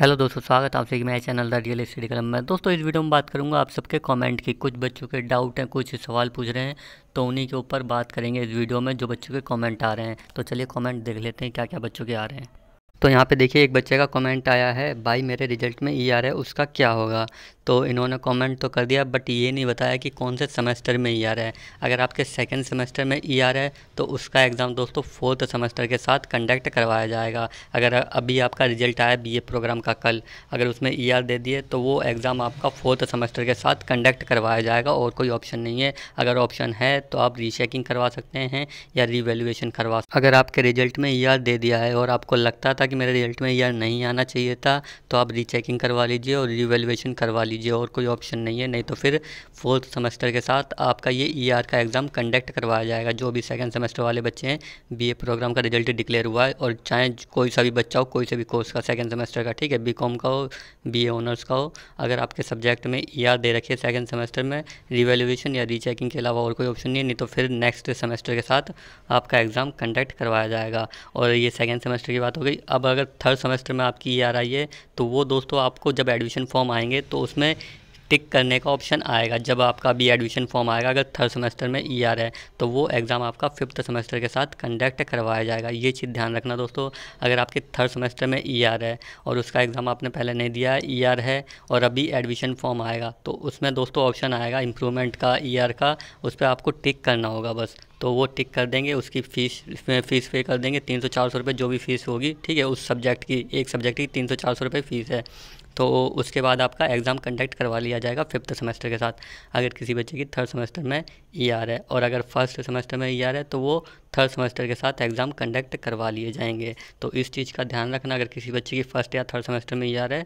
hello दोस्तों स्वागत है आप सभी मेरे चैनल द रियल स्टडी कलम में दोस्तों इस वीडियो में बात करूंगा आप सबके कमेंट की कुछ बच्चों के डाउट हैं कुछ सवाल पूछ रहे हैं तो उन्हीं के ऊपर बात करेंगे इस वीडियो में जो बच्चों के कमेंट आ रहे हैं तो चलिए कमेंट देख लेते हैं क्या क्या बच्चों के आ रहे हैं तो यहाँ पे देखिए एक बच्चे का कमेंट आया है भाई मेरे रिजल्ट में ई e आर है उसका क्या होगा तो इन्होंने कमेंट तो कर दिया बट ये नहीं बताया कि कौन से सेमेस्टर में ई e आर है अगर आपके सेकंड सेमेस्टर में ई e आर है तो उसका एग्ज़ाम दोस्तों फोर्थ सेमेस्टर के साथ कंडक्ट करवाया जाएगा अगर अभी आपका रिजल्ट आया बी ए प्रोग्राम का कल अगर उसमें ई आर दे दिए तो वो एग्ज़ाम आपका फोर्थ सेमेस्टर के साथ कंडक्ट करवाया जाएगा और कोई ऑप्शन नहीं है अगर ऑप्शन है तो आप रीचेकिंग करवा सकते हैं या रिवेल्यूशन करवा अगर आपके रिजल्ट में ई आर दे दिया है और आपको लगता था कि मेरे रिजल्ट में यह नहीं आना चाहिए था तो आप रीचेकिंग करवा लीजिए और रिवेलुएशन करवा लीजिए और कोई ऑप्शन नहीं है नहीं तो फिर फोर्थ सेमेस्टर के साथ आपका ये ई e ER का एग्ज़ाम कंडक्ट करवाया जाएगा जो भी सेकेंड सेमेस्टर वाले बच्चे हैं बी प्रोग्राम का रिजल्ट डिक्लेयर हुआ है और चाहे कोई सा भी बच्चा हो कोई से भी कोर्स का सेकेंड सेमेस्टर का ठीक है बी का हो बी ऑनर्स का हो अगर आपके सब्जेक्ट में ई e ER दे रखिए सेकेंड सेमेस्टर में रिवेल्यूशन या रीचेकिंग के अलावा और कोई ऑप्शन नहीं है नहीं तो फिर नेक्स्ट सेमेस्टर के साथ आपका एग्ज़ाम कंडक्ट करवाया जाएगा और ये सेकेंड सेमेस्टर की बात हो गई अब अब अगर थर्ड सेमेस्टर में आपकी ये आ रही है तो वो दोस्तों आपको जब एडमिशन फॉर्म आएंगे तो उसमें टिक करने का ऑप्शन आएगा जब आपका बी एडमिशन फॉर्म आएगा अगर थर्ड सेमेस्टर में ई e आर है तो वो एग्ज़ाम आपका फिफ्थ सेमेस्टर के साथ कंडक्ट करवाया जाएगा ये चीज़ ध्यान रखना दोस्तों अगर आपके थर्ड सेमेस्टर में ई e आर है और उसका एग्ज़ाम आपने पहले नहीं दिया ई e आर है और अभी एडमिशन फॉर्म आएगा तो उसमें दोस्तों ऑप्शन आएगा इम्प्रूवमेंट का ई आर का उस पर आपको टिक करना होगा बस तो वो टिक कर देंगे उसकी फ़ीस फ़ीस पे कर देंगे तीन सौ चार सौ रुपये जो भी फ़ीस होगी ठीक है उस सब्जेक्ट की एक सब्जेक्ट की तीन सौ चार सौ रुपये फ़ीस है तो उसके बाद आपका एग्ज़ाम कंडक्ट करवा लिया जाएगा फिफ्थ सेमेस्टर के साथ अगर किसी बच्चे की थर्ड सेमेस्टर में ई e आर है और अगर फर्स्ट सेमेस्टर में ई e आर है तो वो थर्ड सेमेस्टर के साथ एग्ज़ाम कंडक्ट करवा लिए जाएंगे तो इस चीज़ का ध्यान रखना अगर किसी बच्चे की फर्स्ट या थर्ड सेमेस्टर में ई e आर है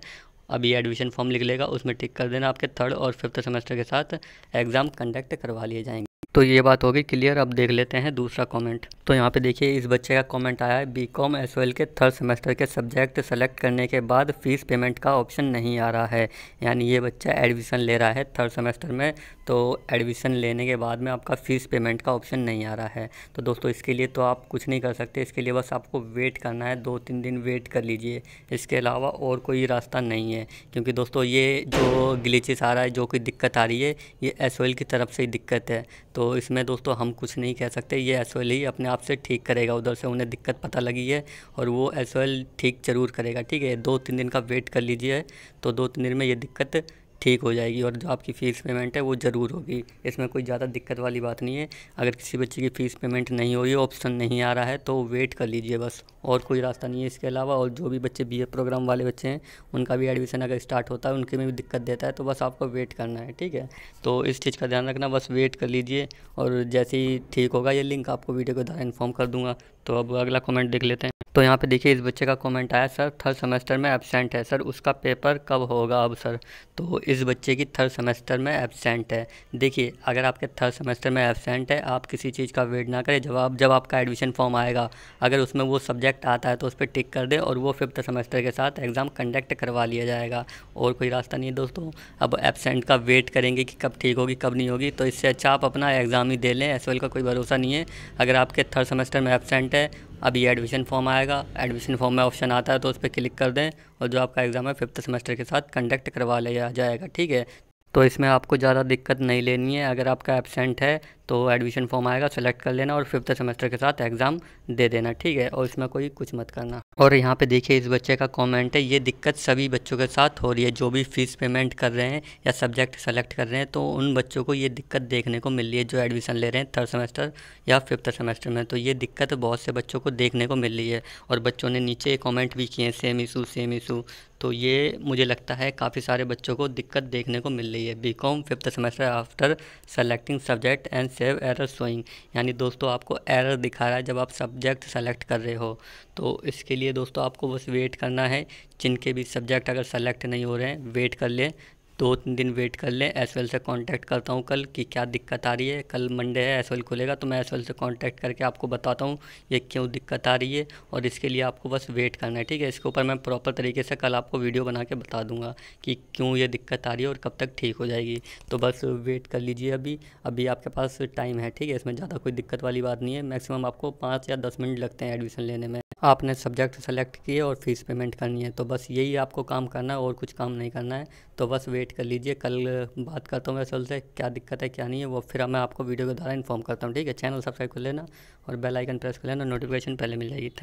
अभी एडमिशन फॉर्म लिख लेगा उसमें टिक कर देना आपके थर्ड और फिफ्थ सेमेस्टर के साथ एग्ज़ाम कंडक्ट करवा लिए जाएंगे तो ये बात होगी क्लियर अब देख लेते हैं दूसरा कमेंट तो यहाँ पे देखिए इस बच्चे का कमेंट आया है बी कॉम एस के थर्ड सेमेस्टर के सब्जेक्ट सेलेक्ट करने के बाद फीस पेमेंट का ऑप्शन नहीं आ रहा है यानी ये बच्चा एडमिशन ले रहा है थर्ड सेमेस्टर में तो एडमिशन लेने के बाद में आपका फ़ीस पेमेंट का ऑप्शन नहीं आ रहा है तो दोस्तों इसके लिए तो आप कुछ नहीं कर सकते इसके लिए बस आपको वेट करना है दो तीन दिन वेट कर लीजिए इसके अलावा और कोई रास्ता नहीं है क्योंकि दोस्तों ये जो ग्लीचेस आ रहा है जो कोई दिक्कत आ रही है ये एस की तरफ से ही दिक्कत है तो इसमें दोस्तों हम कुछ नहीं कह सकते ये एस ही अपने आप से ठीक करेगा उधर से उन्हें दिक्कत पता लगी है और वो एस ठीक ज़रूर करेगा ठीक है दो तीन दिन का वेट कर लीजिए तो दो तीन दिन में ये दिक्कत ठीक हो जाएगी और जो आपकी फ़ीस पेमेंट है वो ज़रूर होगी इसमें कोई ज़्यादा दिक्कत वाली बात नहीं है अगर किसी बच्चे की फ़ीस पेमेंट नहीं हो रही ऑप्शन नहीं आ रहा है तो वेट कर लीजिए बस और कोई रास्ता नहीं है इसके अलावा और जो भी बच्चे बी प्रोग्राम वाले बच्चे हैं उनका भी एडमिशन अगर स्टार्ट होता है उनके में भी दिक्कत देता है तो बस आपको वेट करना है ठीक है तो इस चीज़ का ध्यान रखना बस वेट कर लीजिए और जैसे ही ठीक होगा ये लिंक आपको वीडियो के द्वारा इन्फॉर्म कर दूंगा तो अब अगला कॉमेंट देख लेते हैं तो यहाँ पे देखिए इस बच्चे का कमेंट आया सर थर्ड सेमेस्टर में एबसेंट है सर उसका पेपर कब होगा अब सर तो इस बच्चे की थर्ड सेमेस्टर में एबसेंट है देखिए अगर आपके थर्ड सेमेस्टर में एबसेंट है आप किसी चीज़ का वेट ना करें जब आप जब आपका एडमिशन फॉर्म आएगा अगर उसमें वो सब्जेक्ट आता है तो उस पर टिक कर दें और वो फिफ्थ सेमेस्टर के साथ एग्ज़ाम कंडक्ट करवा लिया जाएगा और कोई रास्ता नहीं है दोस्तों अब एबसेंट का वेट करेंगे कि कब ठीक होगी कब नहीं होगी तो इससे अच्छा आप अपना एग्ज़ाम ही दे लें एस का कोई भरोसा नहीं है अगर आपके थर्ड सेमेस्टर में एबसेंट है अब ये एडमिशन फॉर्म आएगा एडमिशन फॉर्म में ऑप्शन आता है तो उस पर क्लिक कर दें और जो आपका एग्ज़ाम है फिफ्थ सेमेस्टर के साथ कंडक्ट करवा लिया जाएगा ठीक है तो इसमें आपको ज़्यादा दिक्कत नहीं लेनी है अगर आपका एबसेंट है तो एडमिशन फॉर्म आएगा सेलेक्ट कर लेना और फिफ्थ सेमेस्टर के साथ एग्ज़ाम दे देना ठीक है और इसमें कोई कुछ मत करना और यहाँ पे देखिए इस बच्चे का कमेंट है ये दिक्कत सभी बच्चों के साथ हो रही है जो भी फीस पेमेंट कर रहे हैं या सब्जेक्ट सेलेक्ट कर रहे हैं तो उन बच्चों को ये दिक्कत देखने को मिल रही है जो एडमिशन ले रहे हैं थर्ड सेमेस्टर या फिफ्थ सेमेस्टर में तो ये दिक्कत बहुत से बच्चों को देखने को मिल रही है और बच्चों ने नीचे कॉमेंट भी किए हैं सेम इशू सेम इशू तो ये मुझे लगता है काफ़ी सारे बच्चों को दिक्कत देखने को मिल रही है B com fifth semester after selecting subject and save error showing यानी दोस्तों आपको एरर दिखा रहा है जब आप सब्जेक्ट सेलेक्ट कर रहे हो तो इसके लिए लिए दोस्तों आपको बस वेट करना है जिनके भी सब्जेक्ट अगर सेलेक्ट नहीं हो रहे हैं वेट कर लें दो तीन दिन वेट कर लें एस से कांटेक्ट करता हूँ कल कि क्या दिक्कत आ रही है कल मंडे है एस खुलेगा तो मैं एस से कांटेक्ट करके आपको बताता हूँ ये क्यों दिक्कत आ रही है और इसके लिए आपको बस वेट करना है ठीक है इसके ऊपर मैं प्रॉपर तरीके से कल आपको वीडियो बना के बता दूंगा कि क्यों ये दिक्कत आ रही है और कब तक ठीक हो जाएगी तो बस वेट कर लीजिए अभी अभी आपके पास टाइम है ठीक है इसमें ज़्यादा कोई दिक्कत वाली बात नहीं है मैक्सिमम आपको पाँच या दस मिनट लगते हैं एडमिशन लेने में आपने सब्जेक्ट सेलेक्ट किए और फीस पेमेंट करनी है तो बस यही आपको काम करना है और कुछ काम नहीं करना है तो बस वेट कर लीजिए कल बात करता हूँ मैं सोल से क्या दिक्कत है क्या नहीं है वो फिर मैं आपको वीडियो के द्वारा इन्फॉर्म करता हूँ ठीक है चैनल सब्सक्राइब कर लेना और बेल आइकन प्रेस कर लेना नोटिफिकेशन पहले मिल जाएगी